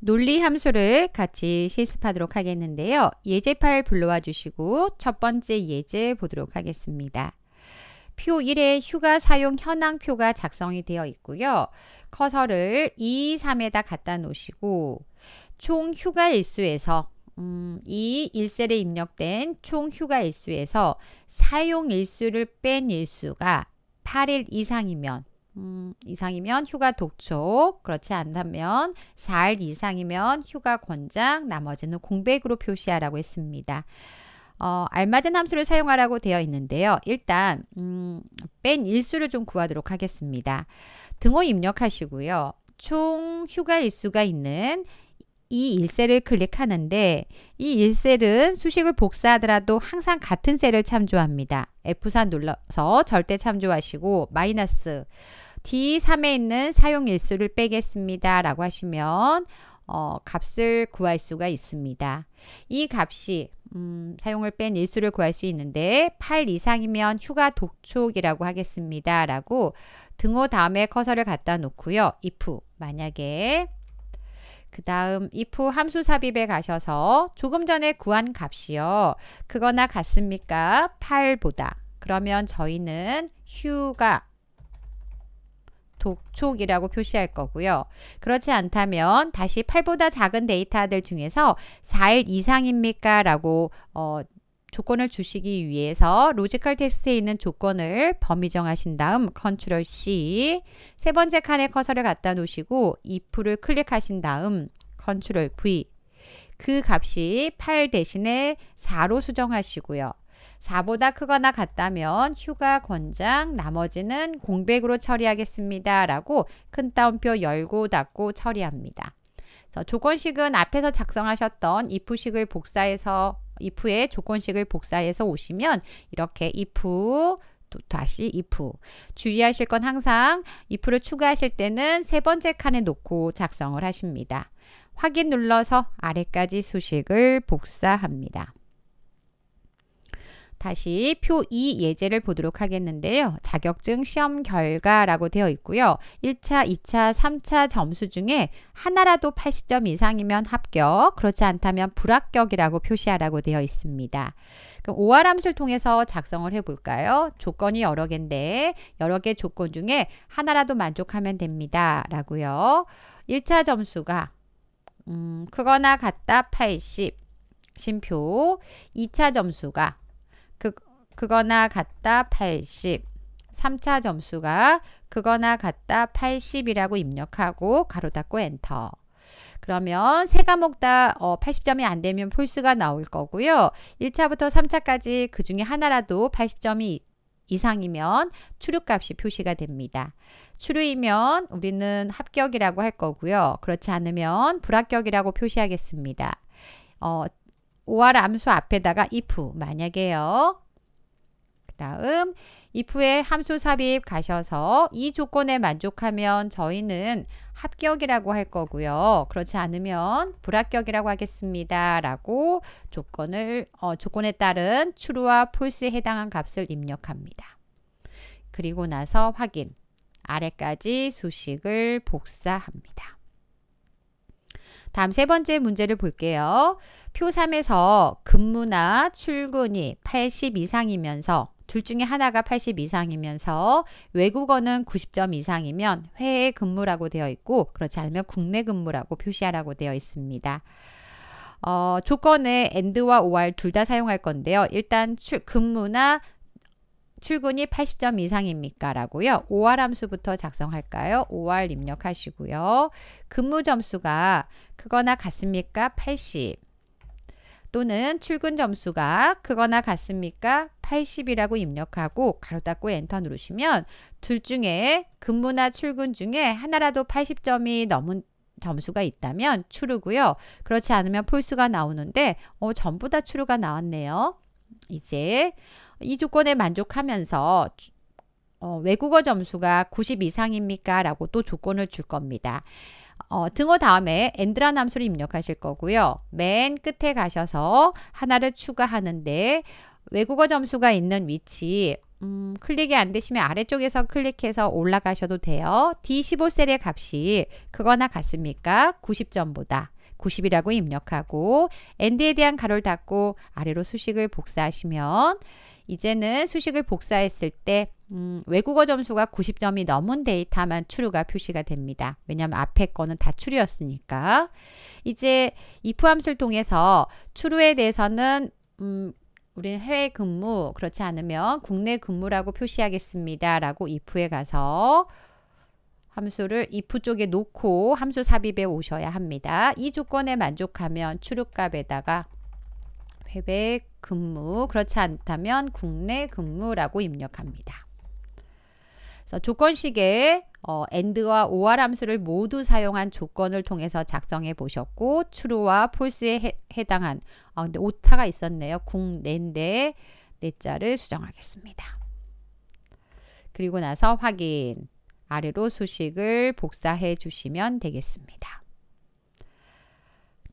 논리 함수를 같이 실습하도록 하겠는데요. 예제 파일 불러와 주시고 첫 번째 예제 보도록 하겠습니다. 표 1에 휴가 사용 현황 표가 작성이 되어 있고요. 커서를 2, 3에다 갖다 놓으시고 총 휴가 일수에서 음, 이 1셀에 입력된 총 휴가 일수에서 사용 일수를 뺀 일수가 8일 이상이면 음, 이상이면 휴가 독촉, 그렇지 않다면 4일 이상이면 휴가 권장, 나머지는 공백으로 표시하라고 했습니다. 어, 알맞은 함수를 사용하라고 되어 있는데요. 일단 음, 뺀 일수를 좀 구하도록 하겠습니다. 등호 입력하시고요. 총 휴가 일수가 있는 이 일셀을 클릭하는데 이 일셀은 수식을 복사하더라도 항상 같은 셀을 참조합니다. F4 눌러서 절대 참조하시고 마이너스 D3에 있는 사용일수를 빼겠습니다. 라고 하시면 어, 값을 구할 수가 있습니다. 이 값이 음, 사용을 뺀 일수를 구할 수 있는데 8 이상이면 휴가 독촉이라고 하겠습니다. 라고 등호 다음에 커서를 갖다 놓고요. if 만약에 그 다음 if 함수 삽입에 가셔서 조금 전에 구한 값이요. 그거나 같습니까? 8보다. 그러면 저희는 휴가 독촉이라고 표시할 거고요. 그렇지 않다면 다시 8보다 작은 데이터들 중에서 4일 이상입니까? 라고 어, 조건을 주시기 위해서 로지컬 텍스트에 있는 조건을 범위 정하신 다음 컨트롤 C 세 번째 칸에 커서를 갖다 놓으시고 if를 클릭하신 다음 컨트롤 V 그 값이 8 대신에 4로 수정하시고요. 4보다 크거나 같다면 휴가 권장 나머지는 공백으로 처리하겠습니다. 라고 큰 따옴표 열고 닫고 처리합니다. 조건식은 앞에서 작성하셨던 if식을 복사해서 if의 조건식을 복사해서 오시면 이렇게 if 또 다시 if 주의하실 건 항상 if를 추가하실 때는 세 번째 칸에 놓고 작성을 하십니다. 확인 눌러서 아래까지 수식을 복사합니다. 다시 표 2 예제를 보도록 하겠는데요. 자격증 시험 결과라고 되어 있고요. 1차, 2차, 3차 점수 중에 하나라도 80점 이상이면 합격, 그렇지 않다면 불합격이라고 표시하라고 되어 있습니다. 그럼 오화함수를 통해서 작성을 해볼까요? 조건이 여러 개인데 여러 개 조건 중에 하나라도 만족하면 됩니다. 라고요. 1차 점수가 음, 크거나 같다 80 심표 2차 점수가 그, 그거나 같다 80 3차 점수가 그거나 같다 80이라고 입력하고 가로 닫고 엔터 그러면 세 과목 다 어, 80점이 안 되면 폴스가 나올 거고요. 1차부터 3차까지 그 중에 하나라도 80점이 이상이면 출류값이 표시가 됩니다. 출류이면 우리는 합격이라고 할 거고요. 그렇지 않으면 불합격이라고 표시하겠습니다. 어, 5할 함수 앞에다가 if 만약에요. 그 다음 i f 에 함수 삽입 가셔서 이 조건에 만족하면 저희는 합격이라고 할 거고요. 그렇지 않으면 불합격이라고 하겠습니다. 라고 조건을 어, 조건에 따른 true와 false에 해당한 값을 입력합니다. 그리고 나서 확인 아래까지 수식을 복사합니다. 다음 세 번째 문제를 볼게요. 표 3에서 근무나 출근이 80 이상이면서 둘 중에 하나가 80 이상이면서 외국어는 90점 이상이면 해외 근무라고 되어 있고 그렇지 않으면 국내 근무라고 표시하라고 되어 있습니다. 어, 조건에 and와 or 둘 다 사용할 건데요. 일단 추, 근무나 출근이 80점 이상입니까? 라고요. 5알 함수부터 작성할까요? 5알 입력하시고요. 근무 점수가 크거나 같습니까? 80 또는 출근 점수가 크거나 같습니까? 80이라고 입력하고 가로 닫고 엔터 누르시면 둘 중에 근무나 출근 중에 하나라도 80점이 넘은 점수가 있다면 추르고요. 그렇지 않으면 폴수가 나오는데 어, 전부 다 추르가 나왔네요. 이제 이 조건에 만족하면서 어, 외국어 점수가 90 이상입니까? 라고 또 조건을 줄 겁니다. 어, 등호 다음에 엔드라 함수를 입력하실 거고요. 맨 끝에 가셔서 하나를 추가하는데 외국어 점수가 있는 위치 음, 클릭이 안 되시면 아래쪽에서 클릭해서 올라가셔도 돼요. D15셀의 값이 그거나 같습니까? 90점보다 90이라고 입력하고 엔드에 대한 가로를 닫고 아래로 수식을 복사하시면 이제는 수식을 복사했을 때 음, 외국어 점수가 90점이 넘은 데이터만 추류가 표시가 됩니다. 왜냐하면 앞에 거는 다 추류였으니까. 이제 if 함수를 통해서 추류에 대해서는 음, 우리 해외 근무, 그렇지 않으면 국내 근무라고 표시하겠습니다. 라고 if에 가서 함수를 if 쪽에 놓고 함수 삽입에 오셔야 합니다. 이 조건에 만족하면 출입값에다가 회백 근무 그렇지 않다면 국내 근무라고 입력합니다. 그래서 조건식에 어, and와 or 함수를 모두 사용한 조건을 통해서 작성해 보셨고 true와 false에 해, 당한 아, 근데 오타가 있었네요. 국내인데 내자를 네 수정하겠습니다. 그리고 나서 확인 아래로 수식을 복사해 주시면 되겠습니다.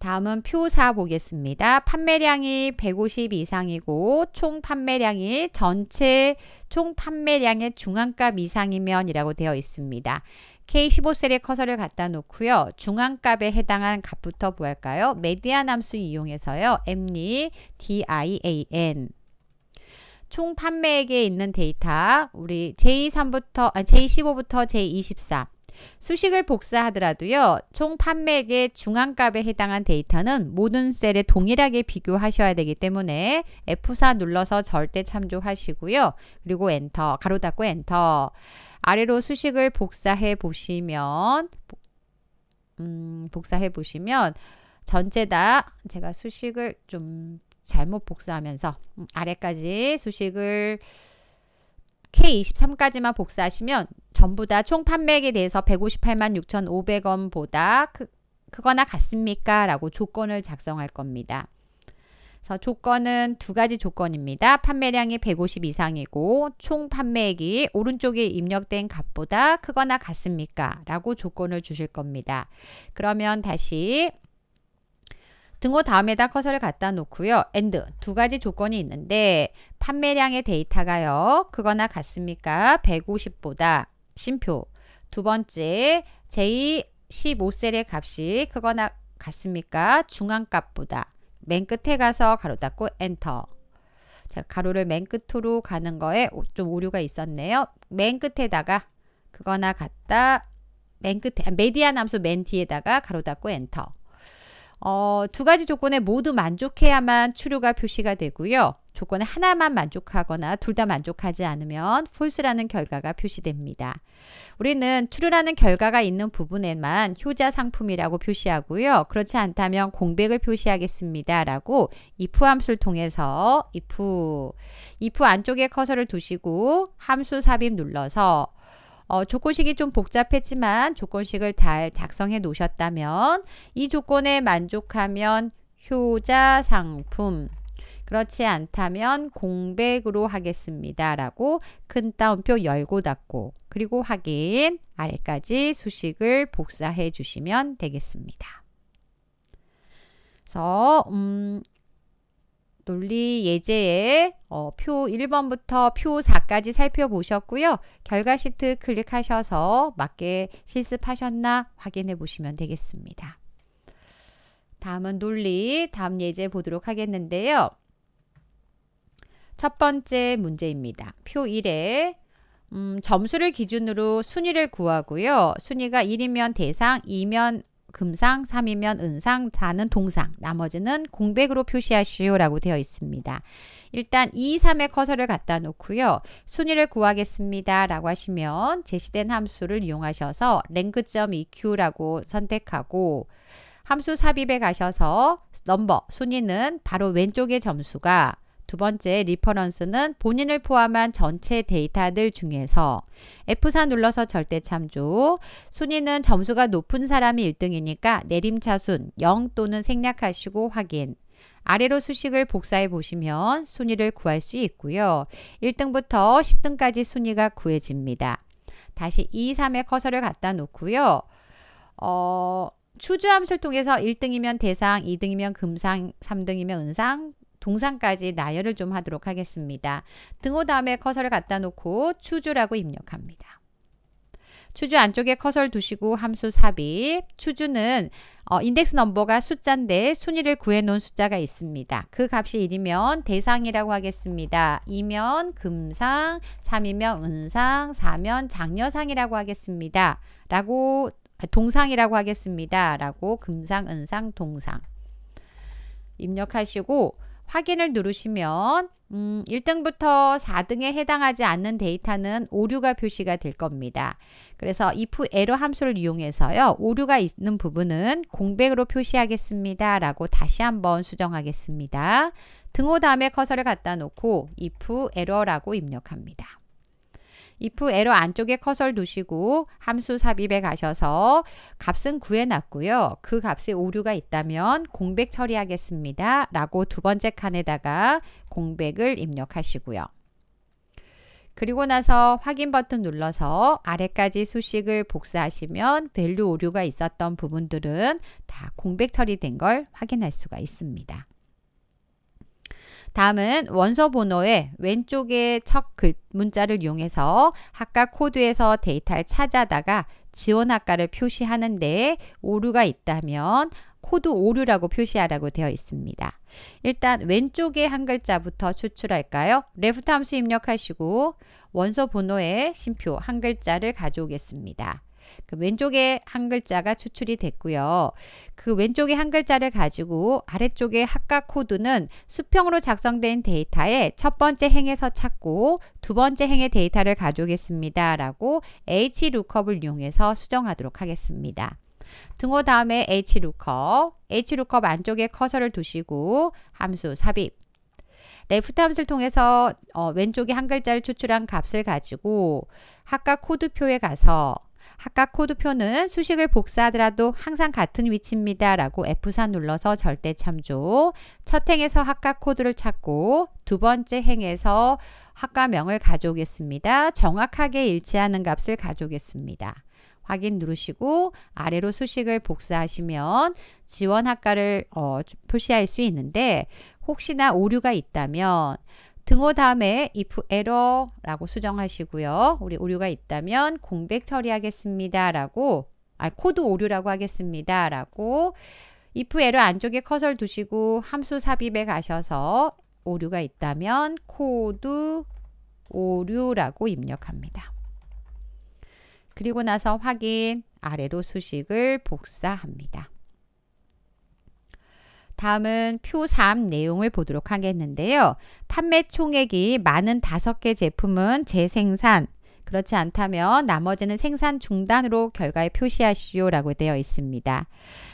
다음은 표사 보겠습니다. 판매량이 150 이상이고 총 판매량이 전체 총 판매량의 중앙값 이상이면 이라고 되어 있습니다. K15셀에 커서를 갖다 놓고요. 중앙값에 해당한 값부터 보할까요? 메디안 함수 이용해서요. m n DIAN 총 판매액에 있는 데이터 우리 J3부터 아, J15부터 J23 수식을 복사하더라도요. 총 판매액의 중앙값에 해당한 데이터는 모든 셀에 동일하게 비교하셔야 되기 때문에 F4 눌러서 절대 참조하시고요. 그리고 엔터, 가로 닫고 엔터. 아래로 수식을 복사해 보시면 음, 복사해 보시면 전체 다 제가 수식을 좀 잘못 복사하면서 음, 아래까지 수식을 K23까지만 복사하시면 전부 다 총 판매액에 대해서 158만 6,500원보다 크, 거나 같습니까? 라고 조건을 작성할 겁니다. 그래서 조건은 두 가지 조건입니다. 판매량이 150 이상이고 총 판매액이 오른쪽에 입력된 값보다 크거나 같습니까? 라고 조건을 주실 겁니다. 그러면 다시 등호 다음에다 커서를 갖다 놓고요. and 두 가지 조건이 있는데 판매량의 데이터가요. 크거나 같습니까? 150보다 심표. 두 번째, 제15셀의 값이 크거나 같습니까? 중앙값보다. 맨 끝에 가서 가로 닫고 엔터. 자, 가로를 맨 끝으로 가는 거에 좀 오류가 있었네요. 맨 끝에다가 그거나 같다. 맨 끝에 아, 메디안 함수 맨 뒤에다가 가로 닫고 엔터. 어, 두 가지 조건에 모두 만족해야만 추류가 표시가 되고요. 조건에 하나만 만족하거나 둘 다 만족하지 않으면 false라는 결과가 표시됩니다. 우리는 true라는 결과가 있는 부분에만 효자 상품이라고 표시하고요. 그렇지 않다면 공백을 표시하겠습니다. 라고 if 함수를 통해서 if if 안쪽에 커서를 두시고 함수 삽입 눌러서 어, 조건식이 좀 복잡했지만 조건식을 잘 작성해 놓으셨다면 이 조건에 만족하면 효자 상품 그렇지 않다면 공백으로 하겠습니다. 라고 큰 따옴표 열고 닫고 그리고 확인 아래까지 수식을 복사해 주시면 되겠습니다. 그래서 음, 논리 예제의 어, 표 1번부터 표 4까지 살펴보셨고요. 결과 시트 클릭하셔서 맞게 실습하셨나 확인해 보시면 되겠습니다. 다음은 논리, 다음 예제 보도록 하겠는데요. 첫 번째 문제입니다. 표 1에 음, 점수를 기준으로 순위를 구하고요. 순위가 1이면 대상, 2면 금상, 3이면 은상, 4는 동상, 나머지는 공백으로 표시하시오 라고 되어 있습니다. 일단 2, 3의 커서를 갖다 놓고요. 순위를 구하겠습니다 라고 하시면 제시된 함수를 이용하셔서 랭크.eq라고 선택하고 함수 삽입에 가셔서 넘버, 순위는 바로 왼쪽의 점수가 두 번째 리퍼런스는 본인을 포함한 전체 데이터들 중에서 F4 눌러서 절대 참조 순위는 점수가 높은 사람이 1등이니까 내림차순 0 또는 생략하시고 확인 아래로 수식을 복사해 보시면 순위를 구할 수 있고요. 1등부터 10등까지 순위가 구해집니다. 다시 2, 3에 커서를 갖다 놓고요. 어, 추주 함수를 통해서 1등이면 대상, 2등이면 금상, 3등이면 은상, 동상까지 나열을 좀 하도록 하겠습니다. 등호 다음에 커서를 갖다 놓고 추주라고 입력합니다. 추주 안쪽에 커서를 두시고 함수 삽입. 추주는 어, 인덱스 넘버가 숫자인데 순위를 구해놓은 숫자가 있습니다. 그 값이 1이면 대상이라고 하겠습니다. 2면 금상, 3이면 은상, 4면 장녀상이라고 하겠습니다. 라고 아, 동상이라고 하겠습니다. 라고 금상, 은상, 동상 입력하시고 확인을 누르시면 음, 1등부터 4등에 해당하지 않는 데이터는 오류가 표시가 될 겁니다. 그래서 if error 함수를 이용해서요. 오류가 있는 부분은 공백으로 표시하겠습니다. 라고 다시 한번 수정하겠습니다. 등호 다음에 커서를 갖다 놓고 if error라고 입력합니다. if 에러 안쪽에 커서를 두시고 함수 삽입에 가셔서 값은 구해놨고요. 그 값에 오류가 있다면 공백 처리하겠습니다. 라고 두 번째 칸에다가 공백을 입력하시고요. 그리고 나서 확인 버튼 눌러서 아래까지 수식을 복사하시면 밸류 오류가 있었던 부분들은 다 공백 처리된 걸 확인할 수가 있습니다. 다음은 원서 번호의 왼쪽에첫 글, 문자를 이용해서 학과 코드에서 데이터를 찾아다가 지원 학과를 표시하는데 오류가 있다면 코드 오류라고 표시하라고 되어 있습니다. 일단 왼쪽에한 글자부터 추출할까요? 레프트 함수 입력하시고 원서 번호의 심표 한 글자를 가져오겠습니다. 그 왼쪽에 한 글자가 추출이 됐고요. 그 왼쪽에 한 글자를 가지고 아래쪽에 합각 코드는 수평으로 작성된 데이터의 첫 번째 행에서 찾고 두 번째 행의 데이터를 가져오겠습니다. 라고 HLOOKUP을 이용해서 수정하도록 하겠습니다. 등호 다음에 HLOOKUP, HLOOKUP 안쪽에 커서를 두시고 함수 삽입, 레프트 함수를 통해서 어, 왼쪽에 한 글자를 추출한 값을 가지고 학과 코드표에 가서 각각 코드표는 수식을 복사하더라도 항상 같은 위치입니다. 라고 F4 눌러서 절대 참조 첫 행에서 학각 코드를 찾고 두 번째 행에서 학과명을 가져오겠습니다. 정확하게 일치하는 값을 가져오겠습니다. 확인 누르시고 아래로 수식을 복사하시면 지원 학과를 어, 표시할 수 있는데 혹시나 오류가 있다면 등호 다음에 if error라고 수정하시고요. 우리 오류가 있다면 공백 처리하겠습니다. 라고 아 코드 오류라고 하겠습니다. 라고 if error 안쪽에 커서 두시고 함수 삽입에 가셔서 오류가 있다면 코드 오류라고 입력합니다. 그리고 나서 확인 아래로 수식을 복사합니다. 다음은 표 3 내용을 보도록 하겠는데요. 판매 총액이 많은 다섯 개 제품은 재생산, 그렇지 않다면 나머지는 생산 중단으로 결과에 표시하시오라고 되어 있습니다.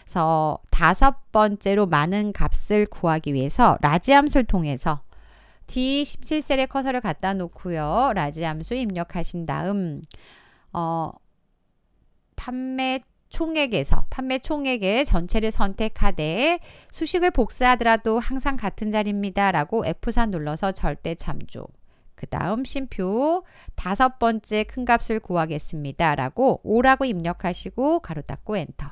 그래서 다섯 번째로 많은 값을 구하기 위해서 라지 함수를 통해서 d 1 7셀의 커서를 갖다 놓고요. 라지 함수 입력하신 다음 어, 판매 총액에서 판매 총액의 전체를 선택하되 수식을 복사하더라도 항상 같은 자리입니다. 라고 F4 눌러서 절대 참조. 그 다음 심표 다섯 번째 큰 값을 구하겠습니다. 라고 5라고 입력하시고 가로 닫고 엔터.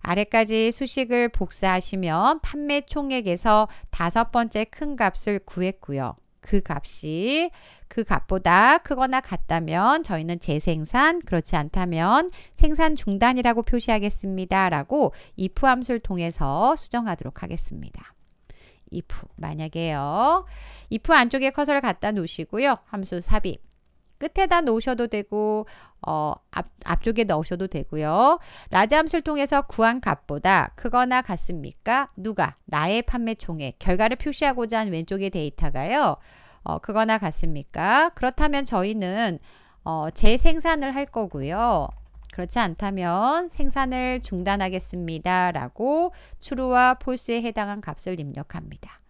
아래까지 수식을 복사하시면 판매 총액에서 다섯 번째 큰 값을 구했고요. 그 값이 그 값보다 크거나 같다면 저희는 재생산, 그렇지 않다면 생산 중단이라고 표시하겠습니다. 라고 if 함수를 통해서 수정하도록 하겠습니다. if 만약에요. if 안쪽에 커서를 갖다 놓으시고요. 함수 삽입. 끝에다 놓으셔도 되고 어, 앞, 앞쪽에 넣으셔도 되고요. 라지함수를 통해서 구한 값보다 크거나 같습니까? 누가? 나의 판매 총액. 결과를 표시하고자 한 왼쪽의 데이터가요. 어, 크거나 같습니까? 그렇다면 저희는 어, 재생산을 할 거고요. 그렇지 않다면 생산을 중단하겠습니다. 라고 t r u e 와 f a l s e 에 해당한 값을 입력합니다.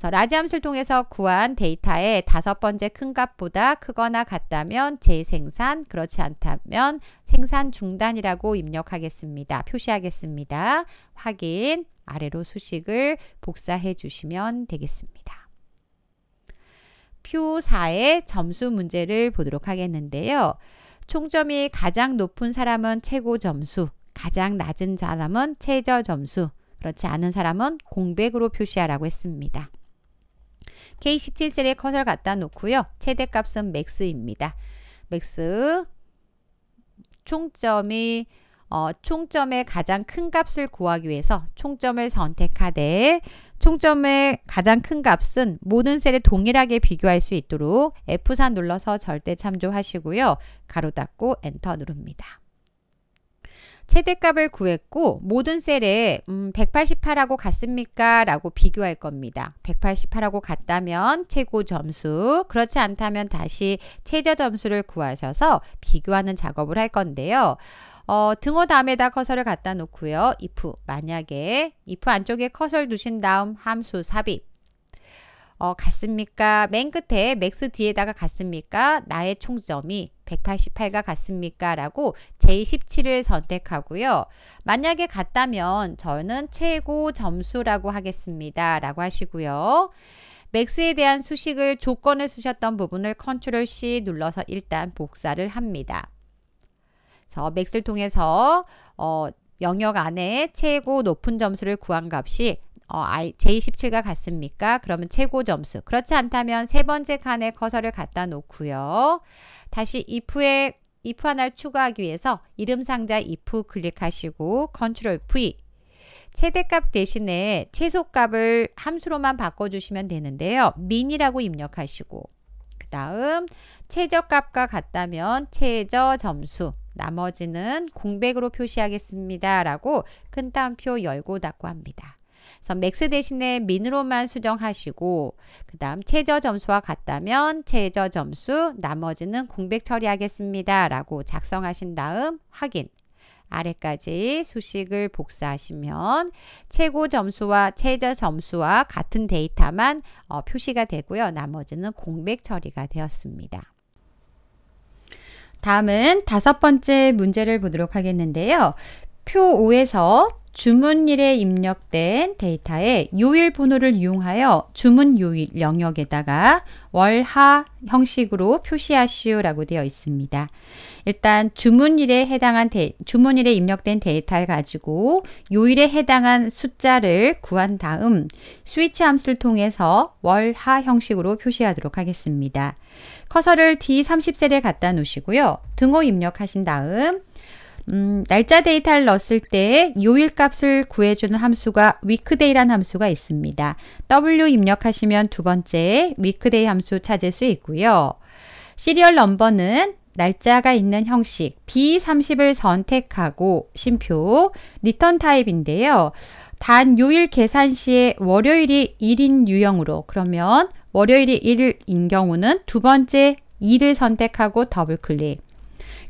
그래서 라지 함수를 통해서 구한 데이터의 다섯 번째 큰 값보다 크거나 같다면 재생산, 그렇지 않다면 생산 중단이라고 입력하겠습니다. 표시하겠습니다. 확인, 아래로 수식을 복사해 주시면 되겠습니다. 표 4의 점수 문제를 보도록 하겠는데요. 총점이 가장 높은 사람은 최고 점수, 가장 낮은 사람은 최저 점수, 그렇지 않은 사람은 공백으로 표시하라고 했습니다. K17셀에 커서를 갖다 놓고요. 최대값은 맥스입니다. 맥스 총점이 어, 총점의 가장 큰 값을 구하기 위해서 총점을 선택하되 총점의 가장 큰 값은 모든 셀에 동일하게 비교할 수 있도록 F4 눌러서 절대 참조하시고요. 가로 닫고 엔터 누릅니다. 최대값을 구했고 모든 셀에 음, 188하고 같습니까? 라고 비교할 겁니다. 188하고 같다면 최고 점수, 그렇지 않다면 다시 최저 점수를 구하셔서 비교하는 작업을 할 건데요. 어, 등호 다음에다 커서를 갖다 놓고요. if 만약에 if 안쪽에 커서를 두신 다음 함수 삽입 어, 갔습니까맨 끝에 맥스 뒤에다가 갔습니까 나의 총점이 1 8 8가갔습니까 라고 제17을 선택하고요. 만약에 갔다면 저는 최고 점수라고 하겠습니다. 라고 하시고요. 맥스에 대한 수식을 조건을 쓰셨던 부분을 컨트롤 C 눌러서 일단 복사를 합니다. 그래서 맥스를 통해서 어, 영역 안에 최고 높은 점수를 구한 값이 어, I, J17과 같습니까? 그러면 최고 점수. 그렇지 않다면 세 번째 칸에 커서를 갖다 놓고요. 다시 if에 if 하나를 추가하기 위해서 이름 상자 if 클릭하시고 컨트롤 V 최대값 대신에 최소값을 함수로만 바꿔주시면 되는데요. min이라고 입력하시고 그 다음 최저값과 같다면 최저 점수 나머지는 공백으로 표시하겠습니다. 라고 큰 따옴표 열고 닫고 합니다. 그래서 맥스 대신에 민으로만 수정하시고 그 다음 최저 점수와 같다면 최저 점수 나머지는 공백 처리하겠습니다. 라고 작성하신 다음 확인 아래까지 수식을 복사하시면 최고 점수와 최저 점수와 같은 데이터만 어, 표시가 되고요. 나머지는 공백 처리가 되었습니다. 다음은 다섯 번째 문제를 보도록 하겠는데요. 표 5에서 주문일에 입력된 데이터의 요일 번호를 이용하여 주문 요일 영역에다가 월하 형식으로 표시하시오라고 되어 있습니다. 일단 주문일에 해당한 데, 주문일에 입력된 데이터를 가지고 요일에 해당한 숫자를 구한 다음 스위치 함수를 통해서 월하 형식으로 표시하도록 하겠습니다. 커서를 D30셀에 갖다 놓으시고요. 등호 입력하신 다음 음, 날짜 데이터를 넣었을 때 요일 값을 구해주는 함수가 w e e k d a y 란 함수가 있습니다. W 입력하시면 두 번째 위크데이 함수 찾을 수 있고요. 시리얼 넘버는 날짜가 있는 형식 B30을 선택하고 심표 리턴 타입인데요. 단 요일 계산 시에 월요일이 1인 유형으로 그러면 월요일이 1일인 경우는 두 번째 2를 선택하고 더블 클릭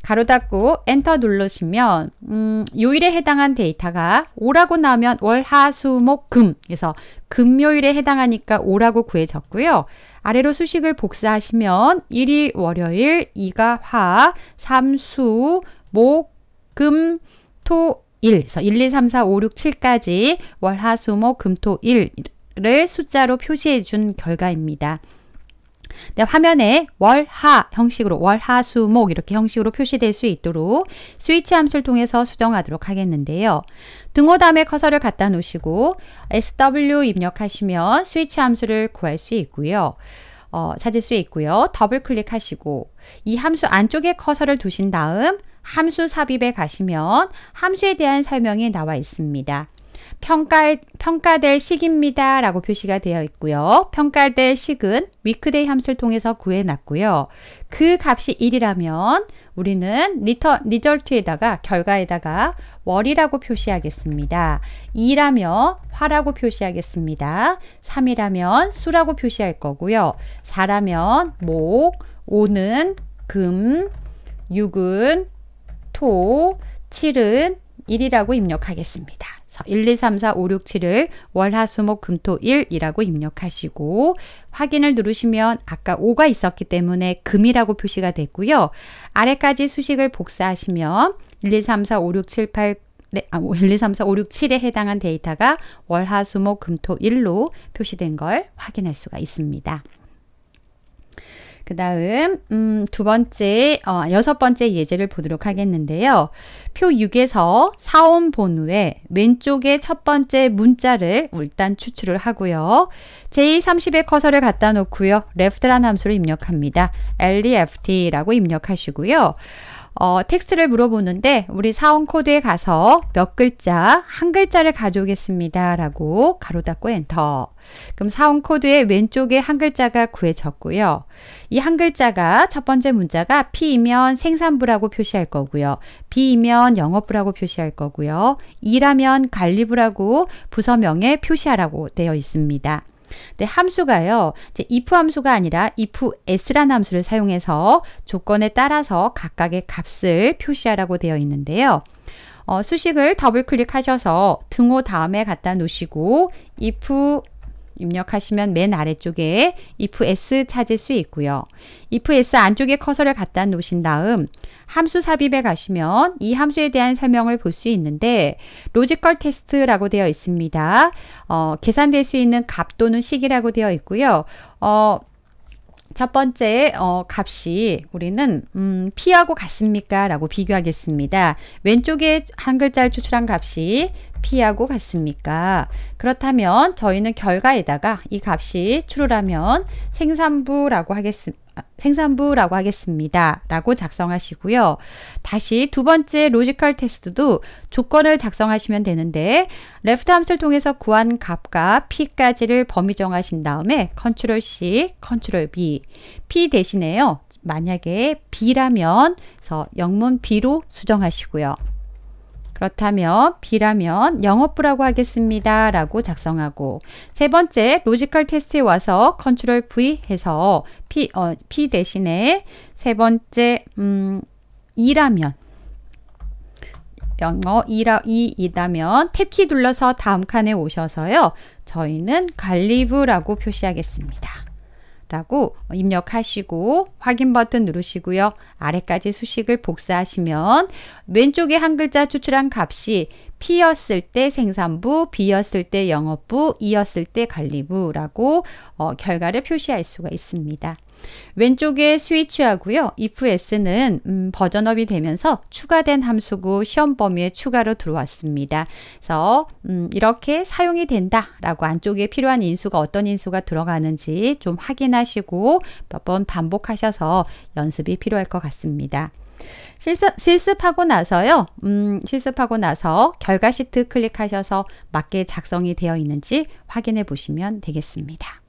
가로 닫고 엔터 누르시면 음, 요일에 해당한 데이터가 오라고 나오면 월, 하, 수, 목, 금 그래서 금요일에 해당하니까 오라고 구해졌고요. 아래로 수식을 복사하시면 1이 월요일, 2가 화, 3, 수, 목, 금, 토, 일. 그래서 1, 2, 3, 4, 5, 6, 7까지 월, 하, 수, 목, 금, 토, 일을 숫자로 표시해 준 결과입니다. 네, 화면에 월하 형식으로 월하수목 이렇게 형식으로 표시될 수 있도록 스위치 함수를 통해서 수정하도록 하겠는데요. 등호 다음에 커서를 갖다 놓으시고 SW 입력하시면 스위치 함수를 구할 수 있고요. 어, 찾을 수 있고요. 더블 클릭하시고 이 함수 안쪽에 커서를 두신 다음 함수 삽입에 가시면 함수에 대한 설명이 나와 있습니다. 평가, 평가될 식입니다. 라고 표시가 되어 있고요. 평가될 식은 위크데이 함수를 통해서 구해놨고요. 그 값이 1이라면 우리는 리터, 리절트에다가 결과에다가 월이라고 표시하겠습니다. 2라면 화라고 표시하겠습니다. 3이라면 수라고 표시할 거고요. 4라면 목, 5는 금, 6은 토, 7은 1이라고 입력하겠습니다. 1, 2, 3, 4, 5, 6, 7을 월화수목금토일이라고 입력하시고 확인을 누르시면 아까 5가 있었기 때문에 금이라고 표시가 됐고요. 아래까지 수식을 복사하시면 1, 2, 3, 4, 5, 6, 7, 8, 네, 아, 1, 2, 3, 4, 5, 6, 7에 해당한 데이터가 월, 화, 수, 목, 금, 토, 일로 표시된 걸 확인할 수가 있습니다. 그 다음 음, 두 번째, 어, 여섯 번째 예제를 보도록 하겠는데요. 표 6에서 사온 본후에 왼쪽에 첫 번째 문자를 일단 추출을 하고요. J30의 커서를 갖다 놓고요. left란 함수를 입력합니다. left라고 입력하시고요. 어, 텍스트를 물어보는데 우리 사원 코드에 가서 몇 글자, 한 글자를 가져오겠습니다. 라고 가로 닫고 엔터. 그럼 사원 코드의 왼쪽에 한 글자가 구해졌고요. 이 한 글자가 첫 번째 문자가 P이면 생산부라고 표시할 거고요. B이면 영업부라고 표시할 거고요. 2라면 관리부라고 부서명에 표시하라고 되어 있습니다. 네, 함수가요. 이제 if 함수가 아니라 if s라는 함수를 사용해서 조건에 따라서 각각의 값을 표시하라고 되어 있는데요. 어, 수식을 더블 클릭하셔서 등호 다음에 갖다 놓으시고 if 입력하시면 맨 아래쪽에 if s 찾을 수 있고요. if s 안쪽에 커서를 갖다 놓으신 다음 함수 삽입에 가시면 이 함수에 대한 설명을 볼 수 있는데 로지컬 테스트라고 되어 있습니다. 어, 계산될 수 있는 값 또는 식이라고 되어 있고요. 어, 첫 번째 어, 값이 우리는 음, P하고 같습니까? 라고 비교하겠습니다. 왼쪽에 한 글자를 추출한 값이 피하고 같습니까? 그렇다면 저희는 결과에다가 이 값이 true라면 생산부라고 하겠습니다. 아, 생산부라고 하겠습니다. 라고 작성하시고요. 다시 두 번째 로지컬 테스트도 조건을 작성하시면 되는데 레프트 함수를 통해서 구한 값과 p까지를 범위 정하신 다음에 컨트롤 C, 컨트롤 B, p 대신에요. 만약에 b라면 영문 b로 수정하시고요. 그렇다면 B라면 영업부라고 하겠습니다. 라고 작성하고 세 번째 로지컬 테스트에 와서 컨트롤 V 해서 P, 어, P 대신에 세 번째 음, E라면 영어 2라, 2이다면 e, 탭키 눌러서 다음 칸에 오셔서요. 저희는 갈리브라고 표시하겠습니다. 라고 입력하시고 확인 버튼 누르시고요. 아래까지 수식을 복사하시면 왼쪽에 한 글자 추출한 값이 P였을 때 생산부, B였을 때 영업부, E였을 때 관리부라고 어, 결과를 표시할 수가 있습니다. 왼쪽에 스위치하고요. if s는 음, 버전업이 되면서 추가된 함수고 시험 범위에 추가로 들어왔습니다. 그래서 음, 이렇게 사용이 된다라고 안쪽에 필요한 인수가 어떤 인수가 들어가는지 좀 확인하시고 몇 번 반복하셔서 연습이 필요할 것 같습니다. 실습, 하고 나서요. 음, 실습하고 나서 결과 시트 클릭하셔서 맞게 작성이 되어 있는지 확인해 보시면 되겠습니다.